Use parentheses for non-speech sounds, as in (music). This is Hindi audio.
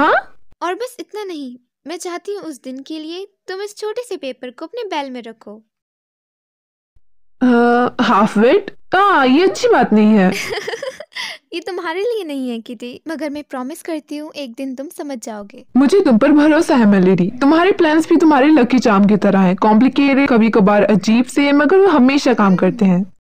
हाँ और बस इतना नहीं मैं चाहती हूँ उस दिन के लिए तुम इस छोटे से पेपर को अपने बैल में रखो हाफ वेट हाँ ये अच्छी बात नहीं है (laughs) ये तुम्हारे लिए नहीं है किटी मगर मैं प्रॉमिस करती हूँ एक दिन तुम समझ जाओगे मुझे तुम पर भरोसा है मेलेडी तुम्हारे प्लान्स भी तुम्हारे लकी चाम की तरह हैं कॉम्प्लिकेटेड कभी कभार अजीब से मगर वो हमेशा काम करते हैं